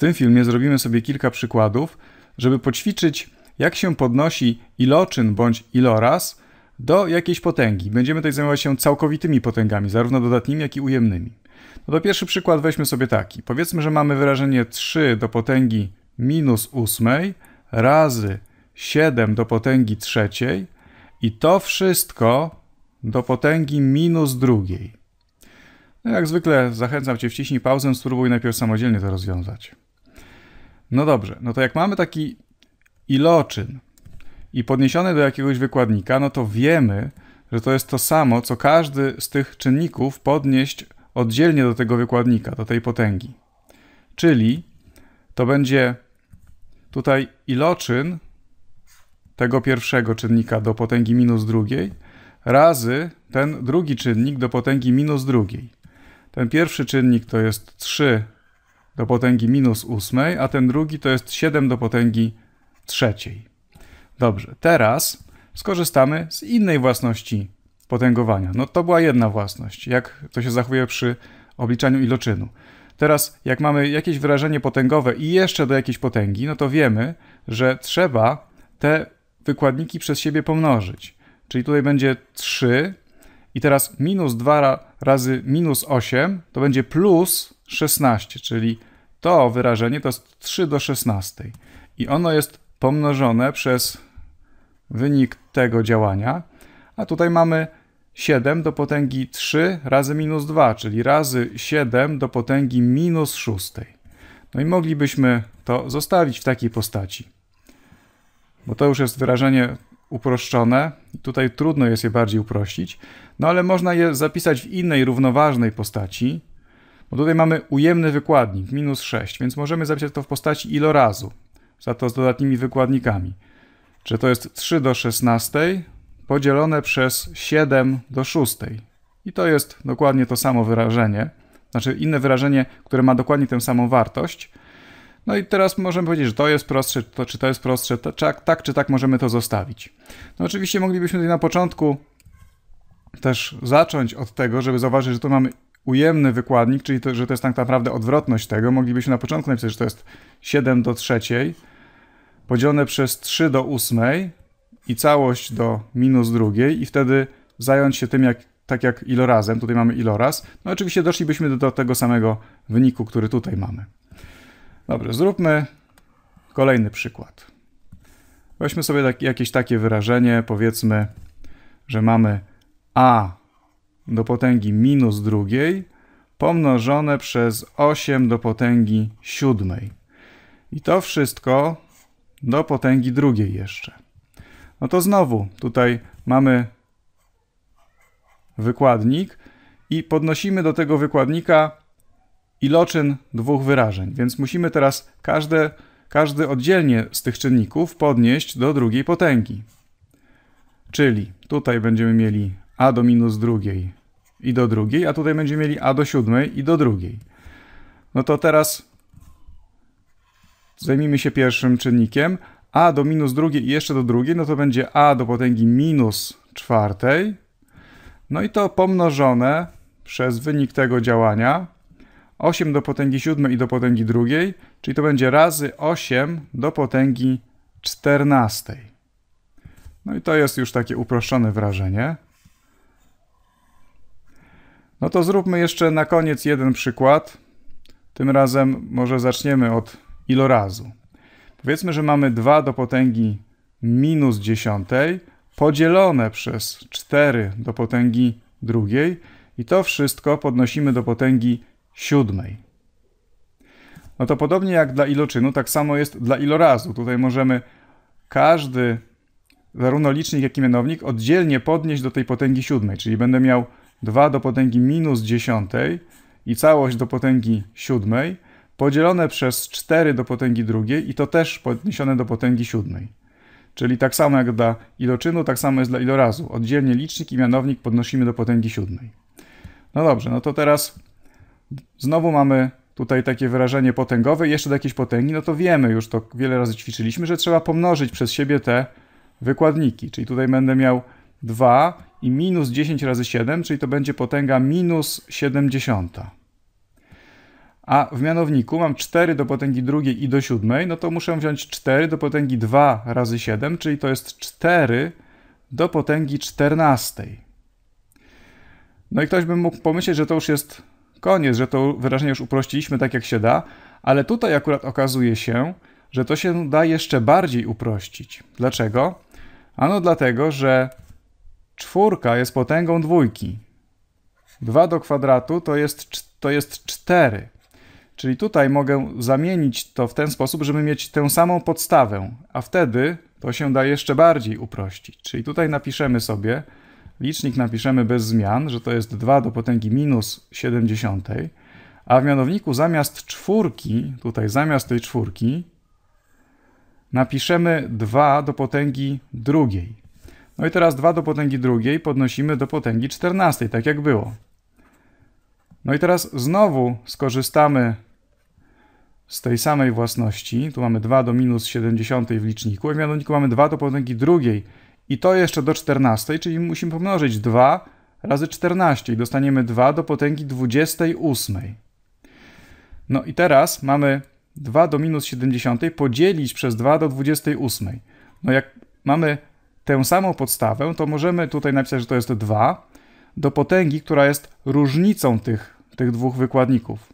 tym filmie zrobimy sobie kilka przykładów, żeby poćwiczyć, jak się podnosi iloczyn bądź iloraz do jakiejś potęgi. Będziemy tutaj zajmować się całkowitymi potęgami, zarówno dodatnimi, jak i ujemnymi. No to pierwszy przykład weźmy sobie taki. Powiedzmy, że mamy wyrażenie 3 do potęgi minus 8 razy 7 do potęgi trzeciej i to wszystko do potęgi minus drugiej. No jak zwykle zachęcam Cię, wciśnij pauzę, spróbuj najpierw samodzielnie to rozwiązać. No dobrze, no to jak mamy taki iloczyn i podniesiony do jakiegoś wykładnika, no to wiemy, że to jest to samo, co każdy z tych czynników podnieść oddzielnie do tego wykładnika, do tej potęgi. Czyli to będzie tutaj iloczyn tego pierwszego czynnika do potęgi minus drugiej razy ten drugi czynnik do potęgi minus drugiej. Ten pierwszy czynnik to jest 3 do potęgi minus ósmej, a ten drugi to jest 7 do potęgi trzeciej. Dobrze, teraz skorzystamy z innej własności potęgowania. No to była jedna własność, jak to się zachowuje przy obliczaniu iloczynu. Teraz, jak mamy jakieś wyrażenie potęgowe i jeszcze do jakiejś potęgi, no to wiemy, że trzeba te wykładniki przez siebie pomnożyć. Czyli tutaj będzie 3 i teraz minus 2 razy minus 8 to będzie plus 16, czyli to wyrażenie to jest 3 do 16 i ono jest pomnożone przez wynik tego działania, a tutaj mamy 7 do potęgi 3 razy minus 2, czyli razy 7 do potęgi minus 6. No i moglibyśmy to zostawić w takiej postaci, bo to już jest wyrażenie uproszczone. Tutaj trudno jest je bardziej uprościć, no ale można je zapisać w innej równoważnej postaci, bo tutaj mamy ujemny wykładnik, minus 6, więc możemy zapisać to w postaci ilorazu, za to z dodatnimi wykładnikami. Czy to jest 3 do 16 podzielone przez 7 do 6. I to jest dokładnie to samo wyrażenie, znaczy inne wyrażenie, które ma dokładnie tę samą wartość. No i teraz możemy powiedzieć, że to jest prostsze, to, czy to jest prostsze, to, czy, tak czy tak możemy to zostawić. No oczywiście moglibyśmy tutaj na początku też zacząć od tego, żeby zauważyć, że tu mamy ujemny wykładnik, czyli to, że to jest tak naprawdę odwrotność tego, moglibyśmy na początku napisać, że to jest 7 do 3 podzielone przez 3 do 8 i całość do minus drugiej i wtedy zająć się tym, jak, tak jak ilorazem, tutaj mamy iloraz, no oczywiście doszlibyśmy do, do tego samego wyniku, który tutaj mamy. Dobrze, zróbmy kolejny przykład. Weźmy sobie tak, jakieś takie wyrażenie, powiedzmy, że mamy a do potęgi minus drugiej pomnożone przez 8 do potęgi siódmej. I to wszystko do potęgi drugiej jeszcze. No to znowu tutaj mamy wykładnik i podnosimy do tego wykładnika iloczyn dwóch wyrażeń. Więc musimy teraz każde, każdy oddzielnie z tych czynników podnieść do drugiej potęgi. Czyli tutaj będziemy mieli a do minus drugiej i do drugiej, a tutaj będziemy mieli a do siódmej i do drugiej. No to teraz zajmijmy się pierwszym czynnikiem. a do minus drugiej i jeszcze do drugiej, no to będzie a do potęgi minus czwartej. No i to pomnożone przez wynik tego działania 8 do potęgi siódmej i do potęgi drugiej, czyli to będzie razy 8 do potęgi czternastej. No i to jest już takie uproszczone wrażenie. No to zróbmy jeszcze na koniec jeden przykład. Tym razem może zaczniemy od ilorazu. Powiedzmy, że mamy 2 do potęgi minus dziesiątej podzielone przez 4 do potęgi drugiej i to wszystko podnosimy do potęgi siódmej. No to podobnie jak dla iloczynu, tak samo jest dla ilorazu. Tutaj możemy każdy, zarówno licznik, jak i mianownik, oddzielnie podnieść do tej potęgi siódmej, czyli będę miał 2 do potęgi minus dziesiątej i całość do potęgi siódmej podzielone przez 4 do potęgi drugiej i to też podniesione do potęgi siódmej. Czyli tak samo jak dla iloczynu, tak samo jest dla ilorazu. Oddzielnie licznik i mianownik podnosimy do potęgi siódmej. No dobrze, no to teraz znowu mamy tutaj takie wyrażenie potęgowe jeszcze do jakiejś potęgi, no to wiemy już, to wiele razy ćwiczyliśmy, że trzeba pomnożyć przez siebie te wykładniki. Czyli tutaj będę miał 2 i minus 10 razy 7, czyli to będzie potęga minus 70. A w mianowniku mam 4 do potęgi drugiej i do siódmej, no to muszę wziąć 4 do potęgi 2 razy 7, czyli to jest 4 do potęgi 14. No i ktoś by mógł pomyśleć, że to już jest koniec, że to wyrażenie już uprościliśmy tak jak się da, ale tutaj akurat okazuje się, że to się da jeszcze bardziej uprościć. Dlaczego? Ano dlatego, że Czwórka jest potęgą dwójki. 2 do kwadratu to jest, to jest 4. Czyli tutaj mogę zamienić to w ten sposób, żeby mieć tę samą podstawę, a wtedy to się da jeszcze bardziej uprościć. Czyli tutaj napiszemy sobie, licznik napiszemy bez zmian, że to jest 2 do potęgi minus 70, a w mianowniku zamiast czwórki, tutaj zamiast tej czwórki, napiszemy 2 do potęgi drugiej. No i teraz 2 do potęgi drugiej podnosimy do potęgi 14, tak jak było. No i teraz znowu skorzystamy z tej samej własności. Tu mamy 2 do minus 70 w liczniku, a w mianowniku mamy 2 do potęgi drugiej i to jeszcze do 14, czyli musimy pomnożyć 2 razy 14 i dostaniemy 2 do potęgi 28. No i teraz mamy 2 do minus 70 podzielić przez 2 do 28. No jak mamy tę samą podstawę, to możemy tutaj napisać, że to jest 2 do potęgi, która jest różnicą tych, tych dwóch wykładników.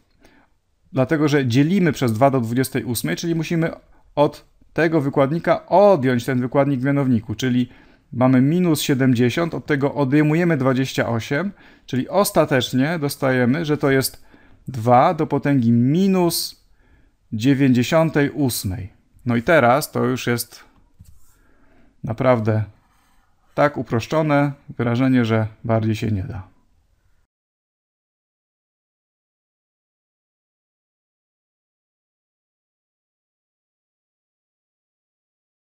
Dlatego, że dzielimy przez 2 do 28, czyli musimy od tego wykładnika odjąć ten wykładnik w mianowniku, czyli mamy minus 70, od tego odejmujemy 28, czyli ostatecznie dostajemy, że to jest 2 do potęgi minus 98. No i teraz to już jest Naprawdę tak uproszczone wyrażenie, że bardziej się nie da.